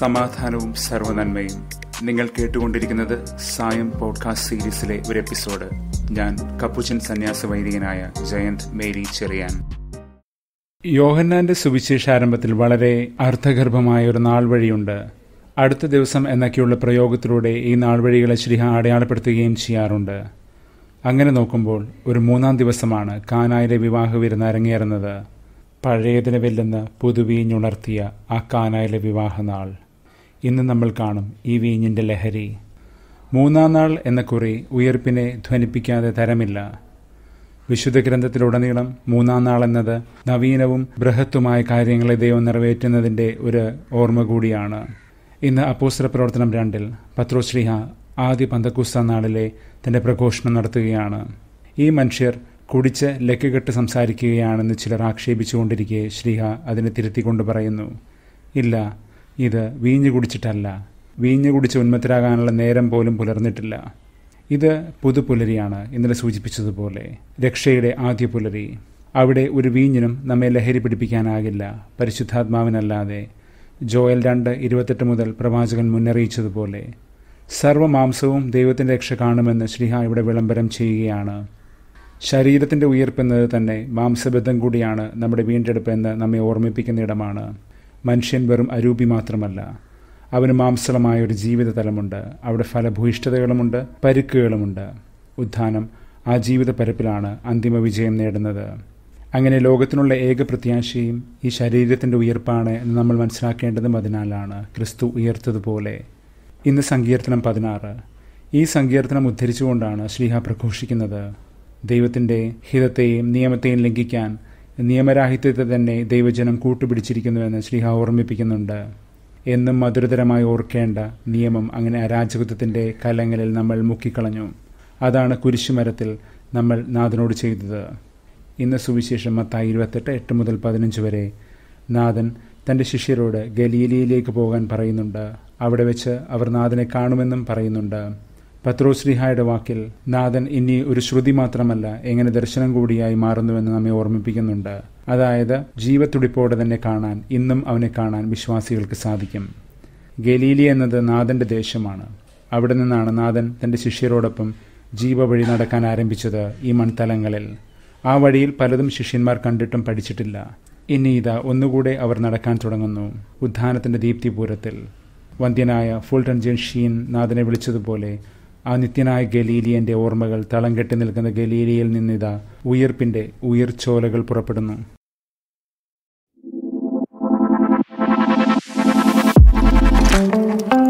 സമാധാനവും സർവനന്മയും നിങ്ങൾ കേട്ടുകൊണ്ടിരിക്കുന്നത് സായം പോഡ്കാസ്റ്റ് സീരീസിലെ ഒരു എപ്പിസോഡ് ഞാൻ കപ്പുച്ചൻ സന്യാസ വൈദികനായ ജയന്ത് മേരി ചെറിയാൻ യോഹന്നാന്റെ ആരംഭത്തിൽ വളരെ അർത്ഥഗർഭമായ ഒരു നാൾവഴിയുണ്ട് അടുത്ത ദിവസം എന്നൊക്കെയുള്ള പ്രയോഗത്തിലൂടെ ഈ നാൾവഴികളെ ശ്രീഹ അടയാളപ്പെടുത്തുകയും ചെയ്യാറുണ്ട് അങ്ങനെ നോക്കുമ്പോൾ ഒരു മൂന്നാം ദിവസമാണ് കാനായിലെ വിവാഹ വിരുന്ന് അരങ്ങേറുന്നത് പഴയതിനെ വെല്ലുന്ന പുതുവീഞ്ഞുണർത്തിയ ആ കാനായിലെ വിവാഹനാൾ ഇന്ന് നമ്മൾ കാണും ഈ വീഞ്ഞിൻ്റെ ലഹരി മൂന്നാം നാൾ എന്ന കുറി ഉയർപ്പിനെ ധ്വനിപ്പിക്കാതെ തരമില്ല വിശുദ്ധ ഗ്രന്ഥത്തിലുടനീളം മൂന്നാം നാൾ എന്നത് നവീനവും ബൃഹത്തുമായ കാര്യങ്ങളെ ദൈവം നിറവേറ്റുന്നതിൻ്റെ ഒരു ഓർമ്മ കൂടിയാണ് ഇന്ന് അപ്പോസ്തര പ്രവർത്തനം രണ്ടിൽ പത്രോശ്രീഹ ആദ്യ പന്തക്കുസ്ത നാളിലെ തൻ്റെ പ്രഘോഷണം നടത്തുകയാണ് ഈ മനുഷ്യർ കുടിച്ച് ലക്കുകെട്ട് സംസാരിക്കുകയാണെന്ന് ചിലർ ആക്ഷേപിച്ചുകൊണ്ടിരിക്കെ ശ്രീഹ അതിനെ തിരുത്തിക്കൊണ്ട് പറയുന്നു ഇല്ല ഇത് വീഞ്ഞു കുടിച്ചിട്ടല്ല വീഞ്ഞു കുടിച്ച് ഉന്മത്തരാകാനുള്ള നേരം പോലും പുലർന്നിട്ടില്ല ഇത് പുതുപുലരിയാണ് ഇന്നലെ സൂചിപ്പിച്ചതുപോലെ രക്ഷയുടെ ആദ്യ പുലരി അവിടെ ഒരു വീഞ്ഞിനും നമ്മെ ലഹരി പിടിപ്പിക്കാനാകില്ല പരിശുദ്ധാത്മാവിനല്ലാതെ ജോയൽ രണ്ട് ഇരുപത്തെട്ട് മുതൽ പ്രവാചകൻ മുന്നറിയിച്ചതുപോലെ സർവമാംസവും ദൈവത്തിൻ്റെ രക്ഷ കാണുമെന്ന് ശ്രീഹ ഇവിടെ വിളംബരം ചെയ്യുകയാണ് ശരീരത്തിൻ്റെ ഉയർപ്പെന്നത് തന്നെ മാംസബദ്ധം കൂടിയാണ് നമ്മുടെ വീണ്ടെടുപ്പ് എന്ന് നമ്മെ ഓർമ്മിപ്പിക്കുന്ന ഇടമാണ് മനുഷ്യൻ വെറും അരൂപി മാത്രമല്ല അവന് മാംസളമായ ഒരു ജീവിതതലമുണ്ട് അവിടെ ഫലഭൂയിഷ്ഠതകളുമുണ്ട് പരുക്കുകളുമുണ്ട് ഉത്ഥാനം ആ ജീവിത പരപ്പിലാണ് അന്തിമ വിജയം നേടുന്നത് അങ്ങനെ ലോകത്തിനുള്ള ഏക പ്രത്യാശയും ഈ ശരീരത്തിൻ്റെ ഉയർപ്പാണ് എന്ന് നമ്മൾ മനസ്സിലാക്കേണ്ടതും അതിനാലാണ് ക്രിസ്തു ഉയർത്തതുപോലെ ഇന്ന് സങ്കീർത്തനം പതിനാറ് ഈ സങ്കീർത്തനം ഉദ്ധരിച്ചുകൊണ്ടാണ് ശ്രീഹ പ്രഘോഷിക്കുന്നത് ദൈവത്തിൻ്റെ ഹിതത്തെയും നിയമത്തെയും ലംഘിക്കാൻ നിയമരാഹിത്യത്തെ തന്നെ ദൈവജനം കൂട്ടുപിടിച്ചിരിക്കുന്നുവെന്ന് ശ്രീഹ ഓർമ്മിപ്പിക്കുന്നുണ്ട് എന്നും മധുരതരമായി ഓർക്കേണ്ട നിയമം അങ്ങനെ അരാജകത്വത്തിൻ്റെ കലങ്ങളിൽ നമ്മൾ മുക്കിക്കളഞ്ഞു അതാണ് കുരിശുമരത്തിൽ നമ്മൾ നാഥനോട് ചെയ്തത് ഇന്ന് സുവിശേഷം മത്തായി ഇരുപത്തെട്ട് എട്ട് മുതൽ പതിനഞ്ച് വരെ നാഥൻ തൻ്റെ ശിഷ്യരോട് ഗലീലിയിലേക്ക് പോകാൻ പറയുന്നുണ്ട് അവിടെ വെച്ച് അവർ നാഥനെ കാണുമെന്നും പറയുന്നുണ്ട് പത്രോശ്രീഹായുടെ വാക്കിൽ നാഥൻ ഇനി ഒരു ശ്രുതി മാത്രമല്ല എങ്ങനെ ദർശനം കൂടിയായി മാറുന്നുവെന്ന് നമ്മെ ഓർമ്മിപ്പിക്കുന്നുണ്ട് അതായത് ജീവത്തുടിപ്പോടെ തന്നെ കാണാൻ ഇന്നും അവനെ കാണാൻ വിശ്വാസികൾക്ക് സാധിക്കും ഗലീലി എന്നത് നാഥന്റെ ദേശമാണ് അവിടെ നിന്നാണ് നാഥൻ തന്റെ ശിഷ്യരോടൊപ്പം ജീവവഴി നടക്കാൻ ആരംഭിച്ചത് ഈ മൺതലങ്ങളിൽ ആ വഴിയിൽ പലതും ശിഷ്യന്മാർ കണ്ടിട്ടും പഠിച്ചിട്ടില്ല ഇനി ഇതാ ഒന്നുകൂടെ അവർ നടക്കാൻ തുടങ്ങുന്നു ഉദ്ധാനത്തിന്റെ ദീപ്തിപൂരത്തിൽ വന്ധ്യനായ ഫുൾ ജെൻ ഷീൻ നാഥനെ വിളിച്ചതുപോലെ ആ നിത്യനായ ഗലീലിയന്റെ ഓർമ്മകൾ തളം കെട്ടി നിൽക്കുന്ന ഗലീലിയിൽ നിന്നിതാ ഉയർപ്പിന്റെ ഉയർച്ചോലകൾ പുറപ്പെടുന്നു thank you